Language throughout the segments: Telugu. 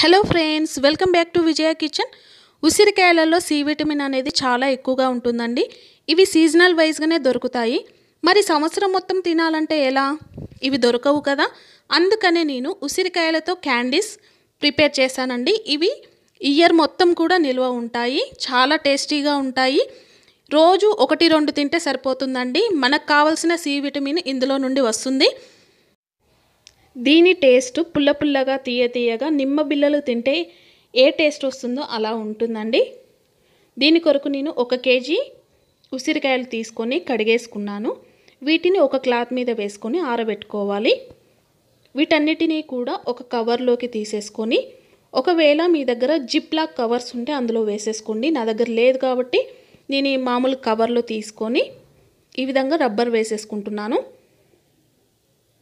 hello friends welcome back to Vijaya kitchen ఉసిరికాయలలో సి విటమిన్ అనేది చాలా ఎక్కువగా ఉంటుందండి ఇవి సీజనల్ వైజ్గానే దొరుకుతాయి మరి సంవత్సరం మొత్తం తినాలంటే ఎలా ఇవి దొరకవు కదా అందుకనే నేను ఉసిరికాయలతో క్యాండీస్ ప్రిపేర్ చేశానండి ఇవి ఇయర్ మొత్తం కూడా నిల్వ ఉంటాయి చాలా టేస్టీగా ఉంటాయి రోజు ఒకటి రెండు తింటే సరిపోతుందండి మనకు కావాల్సిన సి విటమిన్ ఇందులో నుండి వస్తుంది దీని టేస్ట్ పుల్ల పుల్లగా తీయ తీయగా నిమ్మ బిల్లలు తింటే ఏ టేస్ట్ వస్తుందో అలా ఉంటుందండి దీని కొరకు నేను ఒక కేజీ ఉసిరికాయలు తీసుకొని కడిగేసుకున్నాను వీటిని ఒక క్లాత్ మీద వేసుకొని ఆరబెట్టుకోవాలి వీటన్నిటినీ కూడా ఒక కవర్లోకి తీసేసుకొని ఒకవేళ మీ దగ్గర జిప్లాక్ కవర్స్ ఉంటే అందులో వేసేసుకోండి నా దగ్గర లేదు కాబట్టి నేను ఈ మామూలు కవర్లో తీసుకొని ఈ విధంగా రబ్బర్ వేసేసుకుంటున్నాను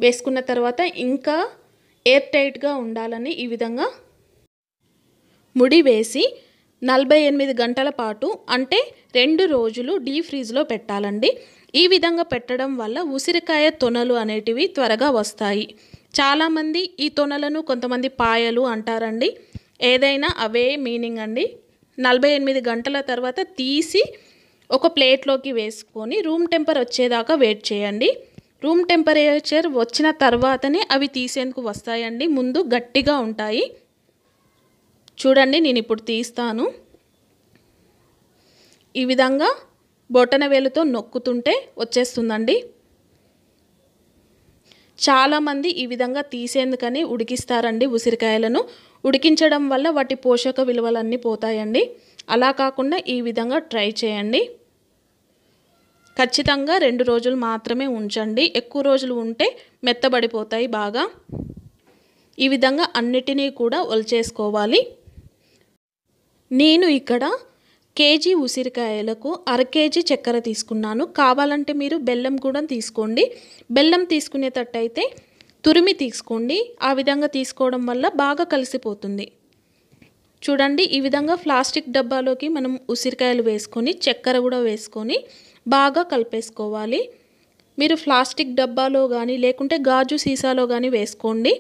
వేసుకున్న తర్వాత ఇంకా ఎయిర్ టైట్గా ఉండాలని ఈ విధంగా ముడి వేసి నలభై ఎనిమిది గంటల పాటు అంటే రెండు రోజులు డీ ఫ్రీజ్లో పెట్టాలండి ఈ విధంగా పెట్టడం వల్ల ఉసిరికాయ తొనలు అనేటివి త్వరగా వస్తాయి చాలామంది ఈ తొనలను కొంతమంది పాయలు అంటారండి ఏదైనా అవే మీనింగ్ అండి నలభై ఎనిమిది గంటల తర్వాత తీసి ఒక ప్లేట్లోకి వేసుకొని రూమ్ టెంపర్ వచ్చేదాకా వెయిట్ చేయండి రూమ్ టెంపరేచర్ వచ్చిన తర్వాతనే అవి తీసేందుకు వస్తాయండి ముందు గట్టిగా ఉంటాయి చూడండి నేను ఇప్పుడు తీస్తాను ఈ విధంగా బొటన వేలుతో నొక్కుతుంటే వచ్చేస్తుందండి చాలామంది ఈ విధంగా తీసేందుకని ఉడికిస్తారండి ఉసిరికాయలను ఉడికించడం వల్ల వాటి పోషక విలువలన్నీ పోతాయండి అలా కాకుండా ఈ విధంగా ట్రై చేయండి ఖచ్చితంగా రెండు రోజులు మాత్రమే ఉంచండి ఎక్కువ రోజులు ఉంటే మెత్తబడిపోతాయి బాగా ఈ విధంగా అన్నిటినీ కూడా ఒలిచేసుకోవాలి నేను ఇక్కడ కేజీ ఉసిరికాయలకు అర కేజీ చక్కెర తీసుకున్నాను కావాలంటే మీరు బెల్లం కూడా తీసుకోండి బెల్లం తీసుకునేటట్టయితే తురిమి తీసుకోండి ఆ విధంగా తీసుకోవడం వల్ల బాగా కలిసిపోతుంది చూడండి ఈ విధంగా ప్లాస్టిక్ డబ్బాలోకి మనం ఉసిరికాయలు వేసుకొని చక్కెర కూడా వేసుకొని బాగా కలిపేసుకోవాలి మీరు ప్లాస్టిక్ డబ్బాలో కానీ లేకుంటే గాజు సీసాలో కానీ వేసుకోండి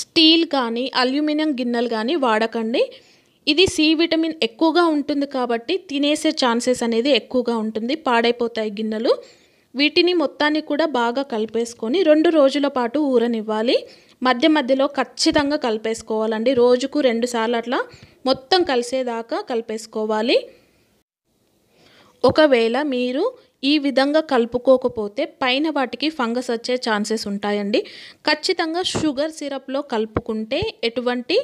స్టీల్ కానీ అల్యూమినియం గిన్నెలు కానీ వాడకండి ఇది సి విటమిన్ ఎక్కువగా ఉంటుంది కాబట్టి తినేసే ఛాన్సెస్ అనేది ఎక్కువగా ఉంటుంది పాడైపోతాయి గిన్నెలు వీటిని మొత్తాన్ని కూడా బాగా కలిపేసుకొని రెండు రోజుల పాటు ఊరనివ్వాలి మధ్య మధ్యలో ఖచ్చితంగా కలిపేసుకోవాలండి రోజుకు రెండుసార్లు అట్లా మొత్తం కలిసేదాకా కలిపేసుకోవాలి ఒకవేళ మీరు ఈ విధంగా కలుపుకోకపోతే పైన వాటికి ఫంగస్ వచ్చే ఛాన్సెస్ ఉంటాయండి ఖచ్చితంగా షుగర్ సిరప్లో కలుపుకుంటే ఎటువంటి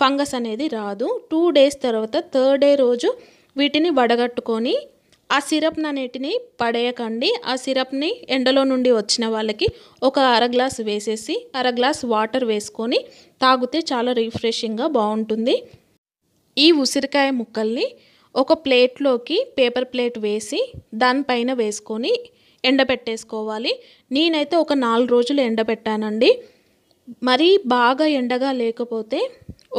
ఫంగస్ అనేది రాదు టూ డేస్ తర్వాత థర్డ్ డే రోజు వీటిని వడగట్టుకొని ఆ సిరప్ని అనేటిని పడేయకండి ఆ సిరప్ని ఎండలో నుండి వచ్చిన వాళ్ళకి ఒక అర గ్లాస్ వేసేసి అర గ్లాస్ వాటర్ వేసుకొని తాగితే చాలా రిఫ్రెషింగ్గా బాగుంటుంది ఈ ఉసిరికాయ ముక్కల్ని ఒక ప్లేట్లోకి పేపర్ ప్లేట్ వేసి దానిపైన వేసుకొని ఎండబెట్టేసుకోవాలి నేనైతే ఒక నాలుగు రోజులు ఎండబెట్టానండి మరీ బాగా ఎండగా లేకపోతే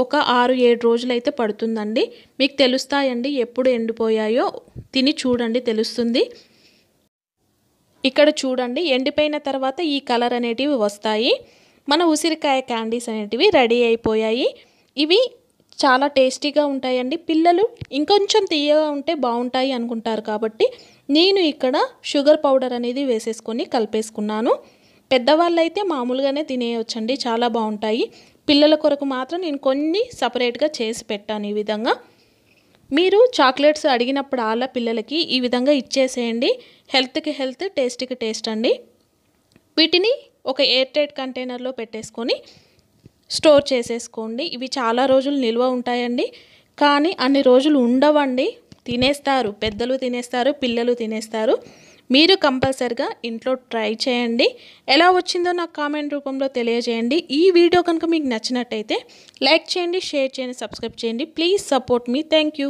ఒక ఆరు ఏడు రోజులైతే పడుతుందండి మీకు తెలుస్తాయండి ఎప్పుడు ఎండిపోయాయో తిని చూడండి తెలుస్తుంది ఇక్కడ చూడండి ఎండిపోయిన తర్వాత ఈ కలర్ అనేటివి వస్తాయి మన ఉసిరికాయ క్యాండీస్ అనేటివి రెడీ అయిపోయాయి ఇవి చాలా టేస్టీగా ఉంటాయండి పిల్లలు ఇంకొంచెం తీయగా ఉంటే బాగుంటాయి అనుకుంటారు కాబట్టి నేను ఇక్కడ షుగర్ పౌడర్ అనేది వేసేసుకొని కలిపేసుకున్నాను పెద్దవాళ్ళు అయితే మామూలుగానే తినేయొచ్చండి చాలా బాగుంటాయి పిల్లల కొరకు మాత్రం నేను కొన్ని సపరేట్గా చేసి పెట్టాను ఈ విధంగా మీరు చాక్లెట్స్ అడిగినప్పుడు అలా పిల్లలకి ఈ విధంగా ఇచ్చేసేయండి హెల్త్కి హెల్త్ టేస్ట్కి టేస్ట్ అండి వీటిని ఒక ఎయిర్ టైట్ కంటైనర్లో పెట్టేసుకొని స్టోర్ చేసేసుకోండి ఇవి చాలా రోజులు నిల్వ ఉంటాయండి కానీ అన్ని రోజులు ఉండవండి తినేస్తారు పెద్దలు తినేస్తారు పిల్లలు తినేస్తారు మీరు కంపల్సరిగా ఇంట్లో ట్రై చేయండి ఎలా వచ్చిందో నాకు కామెంట్ రూపంలో తెలియజేయండి ఈ వీడియో కనుక మీకు నచ్చినట్టయితే లైక్ చేయండి షేర్ చేయండి సబ్స్క్రైబ్ చేయండి ప్లీజ్ సపోర్ట్ మీ థ్యాంక్